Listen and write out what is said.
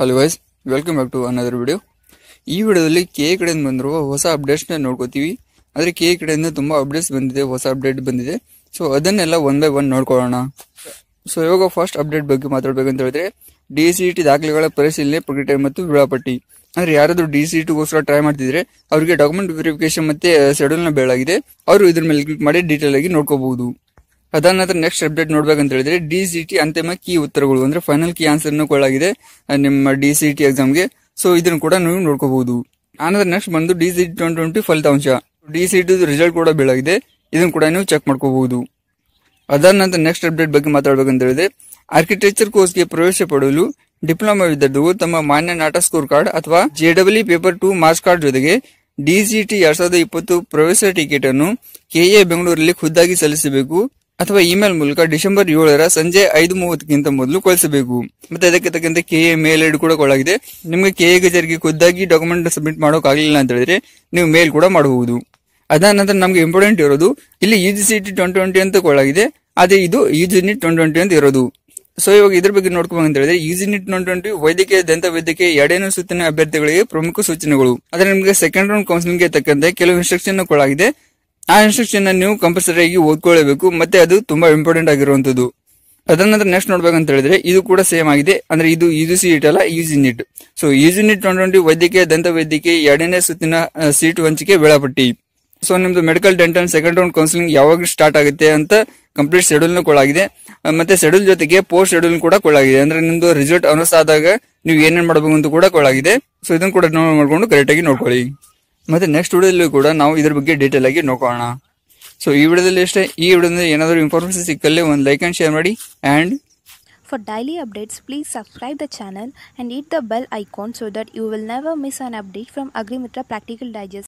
Hello guys welcome back to another video ಈ ವಿಡಿಯೋದಲ್ಲಿ K ಕಡೆಯಿಂದ ಬಂದಿರುವ ಹೊಸ ಅಪ್ಡೇಟ್ಸ್ನ ನೋಡ್ಕೋತೀವಿ ಆದರೆ ಕೆ ಕಡೆಯಿಂದ ತುಂಬ ಅಪ್ಡೇಟ್ಸ್ ಬಂದಿದೆ ಹೊಸ ಅಪ್ಡೇಟ್ ಬಂದಿದೆ ಸೊ ಅದನ್ನೆಲ್ಲ ಒನ್ ಬೈ ಒನ್ ನೋಡ್ಕೊಳ್ಳೋಣ ಸೊ ಇವಾಗ ಫಸ್ಟ್ ಅಪ್ಡೇಟ್ ಬಗ್ಗೆ ಮಾತಾಡ್ಬೇಕಂತ ಹೇಳಿದ್ರೆ ಡಿ ಸಿ ಟಿ ದಾಖಲೆಗಳ ಪರಿಶೀಲನೆ ಪ್ರಕಟಣೆ ಮತ್ತು ವಿಳಾಪಟ್ಟಿ ಅಂದರೆ ಯಾರಾದರೂ ಡಿ ಸಿ e ಗೋಸ್ಕರ ಟ್ರೈ ಮಾಡ್ತಿದ್ರೆ ಅವರಿಗೆ ಡಾಕ್ಯುಮೆಂಟ್ ವೆರಿಫಿಕೇಶನ್ ಮತ್ತು ಶೆಡ್ಯೂಲ್ನ ಬೇಳಾಗಿದೆ ಅವರು ಇದ್ರ ಮೇಲೆ ಕ್ಲಿಕ್ ಮಾಡಿ ಡೀಟೇಲ್ ಆಗಿ ನೋಡ್ಕೋಬಹುದು ಅದಾದ ನಂತರ ನೆಕ್ಸ್ಟ್ ಅಪ್ಡೇಟ್ ನೋಡ್ಬೇಕಂತ ಹೇಳಿದ್ರೆ ಡಿ ಸಿ ಟಿ ಅಂತಿಮ ಕೀ ಉತ್ತರಗಳು ಅಂದ್ರೆ ಫೈನಲ್ ಕೀ ಆನ್ಸರ್ ಕೊಳ್ಳಾಗಿದೆ ನಿಮ್ಮ ಡಿ ಸಿ ಟಿ ಎಕ್ಸಾಮ್ಗೆ ಸೊ ಇದನ್ನು ಕೂಡ ನೀವು ನೋಡ್ಕೋಬಹುದು ಆನಂತರ ನೆಕ್ಸ್ಟ್ ಬಂದು D C T twenty twenty ಫಲಿತಾಂಶ ಡಿ ಸಿ ಟಿ ರಿಸಲ್ಟ್ ಕೂಡ ಬೀಳಾಗಿದೆ ಇದನ್ನು ಕೂಡ ನೀವು ಚೆಕ್ ಮಾಡ್ಕೋಬಹುದು ಅದಾದ ನಂತರ ನೆಕ್ಸ್ಟ್ ಅಪ್ಡೇಟ್ ಬಗ್ಗೆ ಮಾತಾಡಬೇಕಂತ ಹೇಳಿದ್ರೆ ಆರ್ಕಿಟೆಕ್ಚರ್ ಕೋರ್ಸ್ಗೆ ಪ್ರವೇಶ ಪಡೆಯಲು ಡಿಪ್ಲೊಮಾ ವಿದ್ಯಾರ್ಥಿಗಳು ತಮ್ಮ ಮಾನ್ಯ ನಾಟ ಸ್ಕೋರ್ ಕಾರ್ಡ್ ಅಥವಾ J W paper two marks card ಜೊತೆಗೆ ಡಿ ಟಿ ಎರಡ್ ಸಾವಿರದ ಇಪ್ಪತ್ತು ಪ್ರವೇಶ ಟಿಕೆಟ್ ಅನ್ನು ಕೆಎ ಬೆಂಗಳೂರಲ್ಲಿ ಖುದ್ದಾಗಿ ಸಲ್ಲಿಸಬೇಕು ಅಥವಾ ಇಮೇಲ್ ಮೂಲಕ ಡಿಸೆಂಬರ್ ಏಳರ ಸಂಜೆ ಐದು ಮೂವತ್ತಕ್ಕಿಂತ ಮೊದಲು ಕಳಿಸಬೇಕು ಮತ್ತೆ ಅದಕ್ಕೆ ತಕ್ಕಂತೆ ಕೆಎ ಮೇಲ್ ಐಡ್ ಕೂಡ ಕೊಡಲಾಗಿದೆ ನಿಮಗೆ ಕೆಎ ಕಚೇರಿಗೆ ಖುದ್ದಾಗಿ ಡಾಕ್ಯುಮೆಂಟ್ ಸಬ್ಮಿಟ್ ಆಗಲಿಲ್ಲ ಅಂತ ಹೇಳಿದ್ರೆ ನೀವು ಮೇಲ್ ಕೂಡ ಮಾಡಬಹುದು ಅದಾದ ನಂತರ ನಮಗೆ ಇಂಪಾರ್ಟೆಂಟ್ ಇರೋದು ಇಲ್ಲಿ U G C T twenty twenty ಅಂತ ಕೊಡಲಾಗಿದೆ ಅದೇ ಇದು ನಿಟ್ ಟ್ವೆಂಟಿ ಟ್ವೆಂಟಿ ಅಂತ ಇರೋದು ಸೊ ಇವಾಗ ಇದ್ರ ಬಗ್ಗೆ ಅಂತ ಹೇಳಿದ್ರೆ ನಿಟ್ ಟ್ವೆಂಟಿ ಟ್ವೆಂಟಿ ವೈದ್ಯಕೀಯ ದಂತ ವೈದ್ಯಕೀಯ ಎರಡನೇ ಸೂಚನೆ ಅಭ್ಯರ್ಥಿಗಳಿಗೆ ಪ್ರಮುಖ ಸೂಚನೆಗಳು ಆದರೆ ನಿಮಗೆ ಸೆಕೆಂಡ್ ರೌಂಡ್ ಗೆ ತಕ್ಕಂತೆ ಕೆಲವು ಇನ್ಸ್ಟ್ರಕ್ಷನ್ ಕೊಡಲಾಗಿದೆ ಆ ಇನ್ಸ್ಟ್ರಕ್ಷನ್ ನೀವು ಕಂಪಲ್ಸರಿ ಆಗಿ ಓದ್ಕೊಳ್ಳಬೇಕು ಮತ್ತೆ ಅದು ತುಂಬಾ ಇಂಪಾರ್ಟೆಂಟ್ ಆಗಿರುವಂತದ್ದು ಅದರ ನಂತರ ನೆಕ್ಸ್ಟ್ ಅಂತ ಹೇಳಿದ್ರೆ ಇದು ಕೂಡ ಸೇಮ್ ಆಗಿದೆ ಅಂದ್ರೆ ಇದು ಇದು ಸೀಟ್ ಅಲ್ಲ in it so use NEET it twenty ವೈದ್ಯಕೀಯ ದಂತ ವೈದ್ಯಕೀಯ ಎರಡನೇ ಸುತ್ತಿನ ಸೀಟ್ ಹಂಚಿಕೆ ವೇಳಾಪಟ್ಟಿ ಸೊ ನಿಮ್ದು medical dental second round counselling ಯಾವಾಗ ಸ್ಟಾರ್ಟ್ ಆಗುತ್ತೆ ಅಂತ ಕಂಪ್ಲೀಟ್ ಶೆಡ್ಯೂಲ್ ಕೊಳ್ಳಾಗಿದೆ ಮತ್ತೆ ಶೆಡ್ಯೂಲ್ ಜೊತೆಗೆ ಪೋಸ್ಟ್ ಶೆಡ್ಯೂಲ್ ಕೂಡ ಕೊಳ್ಳಾಗಿದೆ ಅಂದ್ರೆ ನಿಮ್ದು ರಿಸಲ್ಟ್ ಅನೌನ್ಸ್ ಆದಾಗ ನೀವು ಏನೇನ್ ಮಾಡಬೇಕು ಅಂತ ಕೂಡ ಕೊಳ್ಳಾಗಿದೆ ಸೊ ಇದನ್ನು ಕೂಡ ನೋಡ್ ಮಾಡಿಕೊಂಡು ಕರೆಕ್ಟ್ ಆಗಿ ನೋಡ್ಕೊಳ್ಳಿ ಮತ್ತು ನೆಕ್ಸ್ಟ್ ವಿಡಿಯೋದಲ್ಲೂ ಕೂಡ ನಾವು ಇದ್ರ ಬಗ್ಗೆ ಡೀಟೇಲ್ ಆಗಿ ನೋಡೋಣ ಸೊ ಈ ವಿಡಿಯೋದಲ್ಲಿ ಅಷ್ಟೇ ಈ ವಿಡಿಯೋದಲ್ಲಿ ಏನಾದರೂ ಇನ್ಫಾರ್ಮೇಷನ್ ಸಿಕ್ಕಲ್ಲೇ ಒಂದು ಲೈಕ್ ಆ್ಯಂಡ್ ಶೇರ್ ಮಾಡಿ and For daily updates, please subscribe the channel and hit the bell icon so that you will never miss an update from AgriMitra Practical Digest.